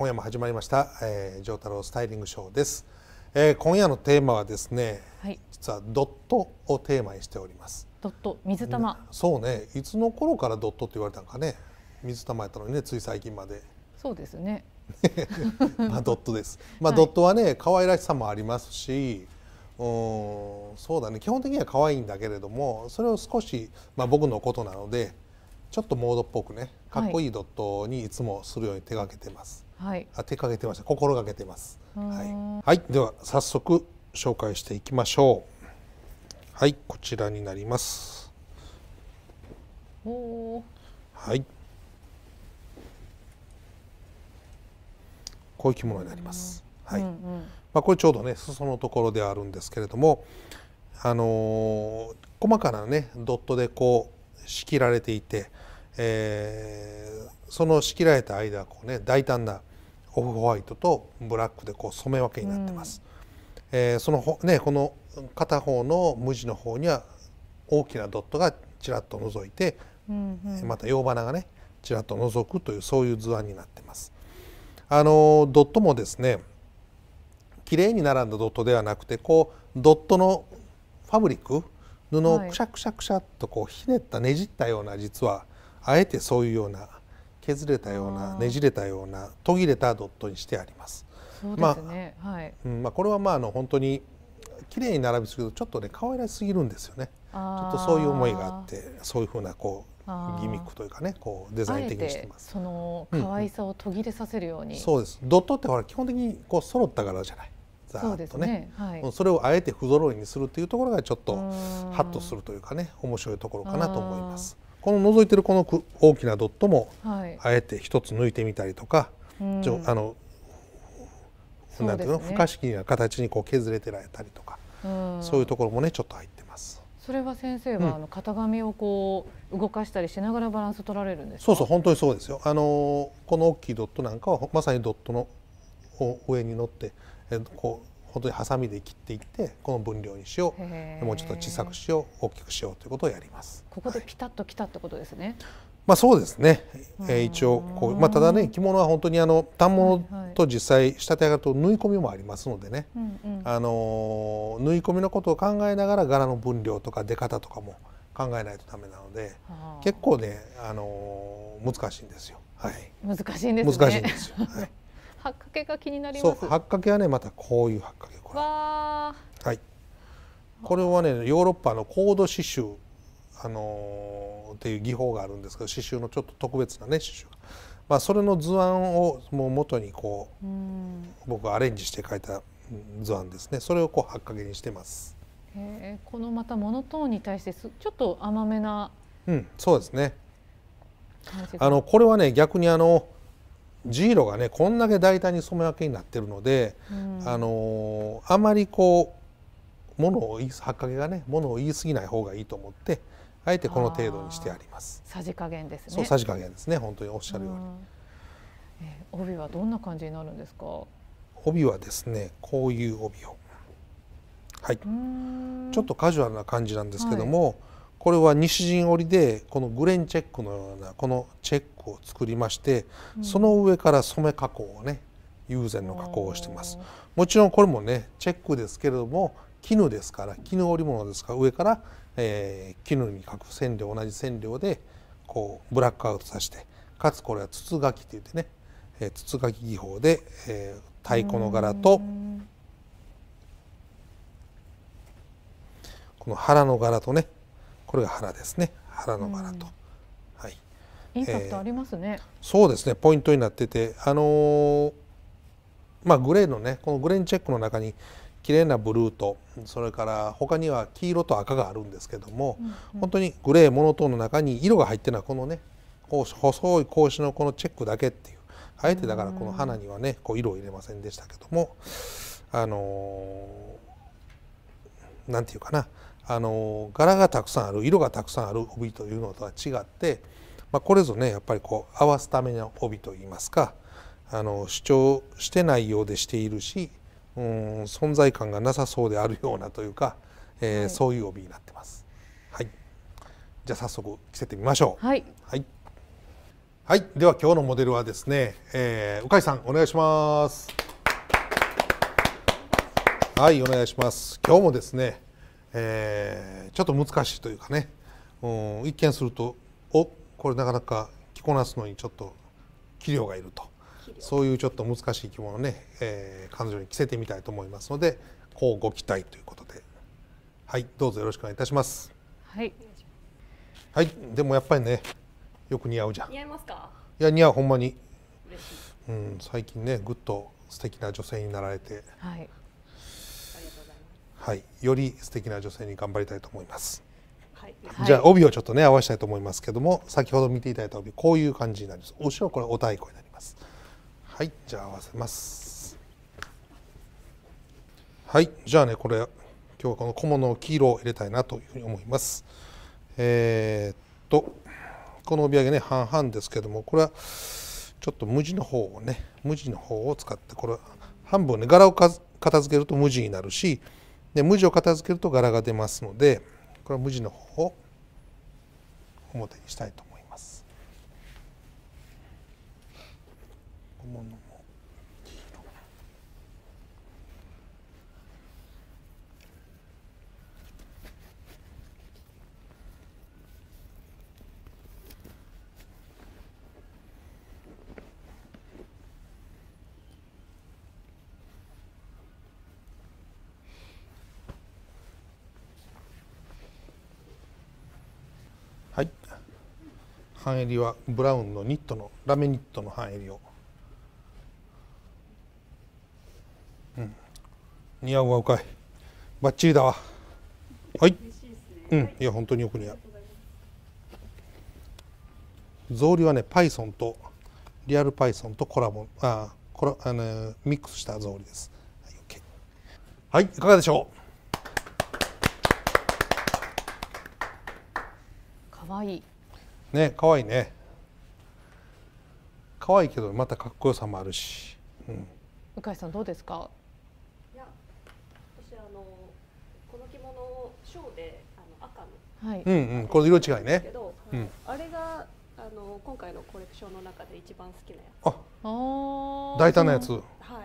今夜も始まりました、えー、上太郎スタイリングショーです、えー、今夜のテーマはですね、はい、実はドットをテーマにしておりますドット水玉そうねいつの頃からドットって言われたんかね水玉やったのにねつい最近までそうですね まあドットです まあ、はい、ドットはね可愛らしさもありますしうんそうだね基本的には可愛いんだけれどもそれを少し、まあ、僕のことなのでちょっとモードっぽくねかっこいいドットにいつもするように手がけてます。はい手掛けてました、はい、心がけてます、はい、はい、では早速紹介していきましょうはいこちらになりますはいこういう着物になります、はい、うんうん、まあ、これちょうどね裾のところであるんですけれどもあのー、細かなねドットでこう仕切られていて、えー、その仕切られた間こうね大胆なオフホワイトとブラックでこう染め分けになってます、うん、えー、そのねこの片方の無地の方には大きなドットがちらっと覗いて、うんうん、また洋花がねちらっと覗くというそういう図案になってますあのドットもですね綺麗に並んだドットではなくてこうドットのファブリック布をくしゃくしゃくしゃっとこうひねったねじったような実はあえてそういうような削れたようなねじれたような途切れたドットにしてあります。そうですね、まあ、はいうん、まあ、これはまああの本当に綺麗に並びすぎるとちょっとね可愛らしすぎるんですよねちょっとそういう思いがあってそういうふうなこうギミックというかねこうデザイン的にしてますその可愛さを途切れさせるように、うん、そうですドットってほら基本的にこう揃った柄じゃないざーっとね、ねはい、それをあえて不揃いにするというところがちょっとハッとするというかね面白いところかなと思いますこの覗いてるこの大きなドットも、あえて一つ抜いてみたりとか、はい、あのなんていうの、不可思議な形にこう削れてられたりとか、うん、そういうところもねちょっと入ってます。それは先生は、あの型紙をこう動かしたりしながらバランス取られるんですそうそう本当にそうですよ。あのこの大きいドットなんかはまさにドットの上に乗って、えこう本当にハサミで切っていってこの分量にしようもうちょっと小さくしよう大きくしようということをやります。ここでピタッときたってことですね。はい、まあそうですね。えー、一応こうまあただね着物は本当にあの反物と実際仕立て上がると縫い込みもありますのでね、はいはい、あの縫い込みのことを考えながら柄の分量とか出方とかも考えないとダメなので結構ねあの難しいんですよ。はい。難しいんです、ね、難しいんですよ。はいっかけが気になります。そう、八けはね、またこういうはっかけ。これはい。これはね、ヨーロッパのコード刺繍。あのー、っていう技法があるんですけど刺繍のちょっと特別なね刺繍まあ、それの図案をもう元にこう僕がアレンジして描いた図案ですねそれをこうはっかけにしてます、えー、このまたモノトーンに対してちょっと甘めなうんそうですねあのこれはね逆にあのジーロがねこんだけ大胆に染め分けになってるので、うん、あのー、あまりこうものを言いはっかけがねものを言い過ぎない方がいいと思ってあえてこの程度にしてあります。さじ加減ですね。そうさじ加減ですね本当におっしゃるように。うん、えー、帯はどんな感じになるんですか。帯はですねこういう帯をはいちょっとカジュアルな感じなんですけども、はい、これは西陣織でこのグレンチェックのようなこのチェックを作りまして、うん、その上から染め加工をね友禅の加工をしてますもちろんこれもねチェックですけれども絹ですから絹織物ですから上から、えー、絹に描く染料同じ染料でこうブラックアウトさせてかつこれは筒書きといってね、えー、筒書き技法で、えー、太鼓の柄とこの腹の柄とねこれが腹ですね腹の柄と。インパクトありますね、えー、そうですねポイントになっててあのー、まあグレーのねこのグレーンチェックの中に綺麗なブルーとそれから他には黄色と赤があるんですけども、うんうん、本当にグレーモノトーンの中に色が入ってるのはこのね細い格子のこのチェックだけっていうあえてだからこの花にはねこう色を入れませんでしたけどもあの何、て言うかな、あのー、柄がたくさんある色がたくさんある帯というのとは違ってまあ、これぞねやっぱりこう合わすための帯と言いますかあの主張してないようでしているしうん存在感がなさそうであるようなというか、えー、はい、そういう帯になってます。はい、じゃあ早速着せてみましょう。はい、はいはい、では今日のモデルはですね、えー、うかいさんお願いします。はい、お願いします。今日もですね、えー、ちょっと難しいというかね、うん、一見するとおこれなかなか着こなすのにちょっと器量がいるとそういうちょっと難しい着物をね、えー、彼女に着せてみたいと思いますのでこうご期待ということではいどうぞよろしくお願いいたしますはいはいでもやっぱりねよく似合うじゃん似合いますかいや似合うほんまにうん最近ねぐっと素敵な女性になられてはいはいより素敵な女性に頑張りたいと思いますじゃあ帯をちょっとね合わせたいと思いますけども先ほど見ていただいた帯こういう感じになりますお塩これお太鼓になりますはいじゃあ合わせますはいじゃあねこれ今日はこの小物を黄色を入れたいなというふうに思いますえー、っとこの帯揚げね半々ですけどもこれはちょっと無地の方をね無地の方を使ってこれ半分ね柄を片付けると無地になるしで無地を片付けると柄が出ますのでこれは無地の方を表にしたいと思います。はい半襟はブラウンのニットのラメニットの半襟を、うん、似合うわうかいバッチリだわはいうんいや本当によく似合う草履はねパイソンとリアルパイソンとコラボあコラあのミックスした草履ですはい、いかがでしょうわいいね可愛いね可愛いけどまたかっこよさもあるし、うん、向井さんどうですかいや私あのこの着物をショーであの赤の、はい、うんうんこの色違いねけど、うん、あれがあの今回のコレクションの中で一番好きなやつあ大胆なやつ、はい、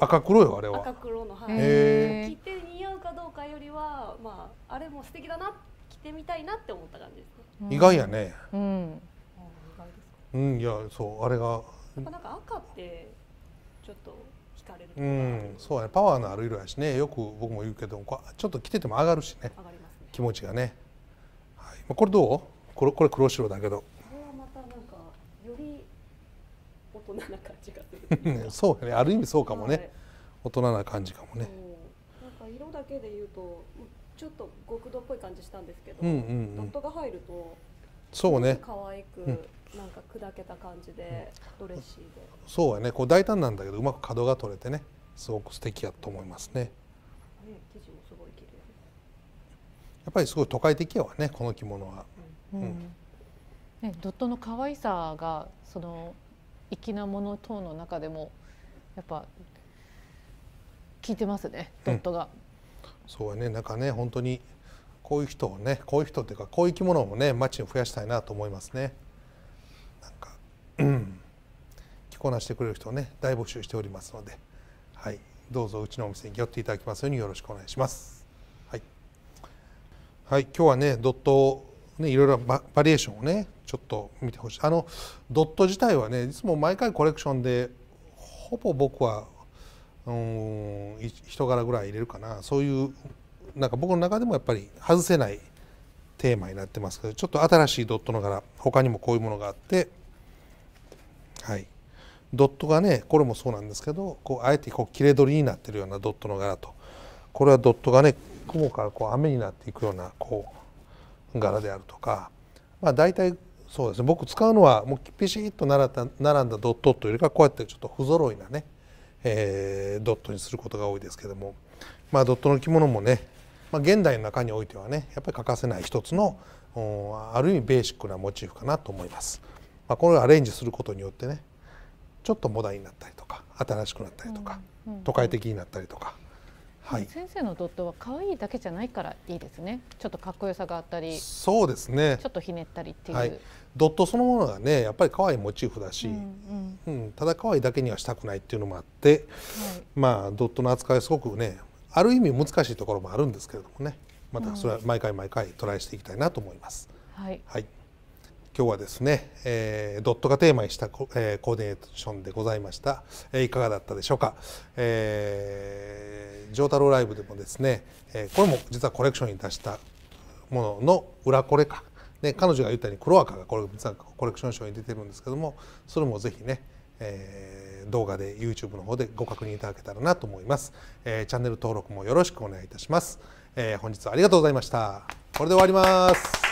赤黒よあれは赤黒のはい着て似合うかどうかよりはまああれも素敵だな着てみたいなって思った感じですね意外やね。うん。うん、いや、そう、あれが。なんか赤って。ちょっと。惹かれる。うん、そうやね、パワーのある色やしね、よく僕も言うけど、ちょっと着てても上がるしね。上がりますね気持ちがね。はい、まあ、これどう。これ、これ黒白だけど。これはまた、なんか。より。大人な感じがする。そうね、ある意味そうかもね。大人な感じかもね。なんか色だけで言うと。ちょっと極度っぽい感じしたんですけど、うんうんうん、ドットが入るとそうね可愛く、なんか砕けた感じで、うん、ドレッシーでそうやねこう大胆なんだけどうまく角が取れてねすごく素敵やと思いますね。ね生地もすごい綺麗やっぱりすごい都会的やわねこの着物は。うん、うんね、ドットの可愛さがその粋なもの等の中でもやっぱ効いてますねドットが。うんそうやねなんかね本当にこういう人をねこういう人っていうかこういう生き物もね街に増やしたいなと思いますねなんか、うん、着こなしてくれる人をね大募集しておりますのではいどうぞうちのお店に寄っていただきますようによろしくお願いしますはい、はい、今日はねドットねいろいろバリエーションをねちょっと見てほしいあのドット自体はねいつも毎回コレクションでほぼ僕は人柄ぐらい入れるかなそういうなんか僕の中でもやっぱり外せないテーマになってますけどちょっと新しいドットの柄他にもこういうものがあってはいドットがねこれもそうなんですけどこうあえてこう切れ取りになってるようなドットの柄とこれはドットがね雲からこう雨になっていくようなこう柄であるとかまあ大体そうですね僕使うのはもうピシッと並んだ並んだドットというよりかこうやってちょっと不揃いなねえー、ドットにすることが多いですけども、まあ、ドットの着物もね、まあ、現代の中においてはねやっぱり欠かせない一つのある意味ベーシックなモチーフかなと思います。まあ、これをアレンジすることによってねちょっとモダンになったりとか新しくなったりとか、都会的になったりとか。はい、先生のドットは可愛いだけじゃないからいいですねちょっとかっこよさがあったりそうですねちょっとひねったりっていう、はい、ドットそのものがねやっぱり可愛いモチーフだし、うんうんうん、ただ可愛いだけにはしたくないっていうのもあって、はい、まあドットの扱いすごくねある意味難しいところもあるんですけれどもねまたそれは毎回毎回トライしていきたいなと思います。はい、はい今日はですね、えー、ドットがテーマにした、えー、コーディネーションでございました、えー、いかがだったでしょうか、えー、上太郎ライブでもですね、えー、これも実はコレクションに出したものの裏これか、ね、彼女が言ったようにクロア赤がこれ実はコレクションショーに出てるんですけどもそれもぜひね、えー、動画で YouTube の方でご確認いただけたらなと思います、えー、チャンネル登録もよろしくお願いいたします、えー、本日はありがとうございましたこれで終わります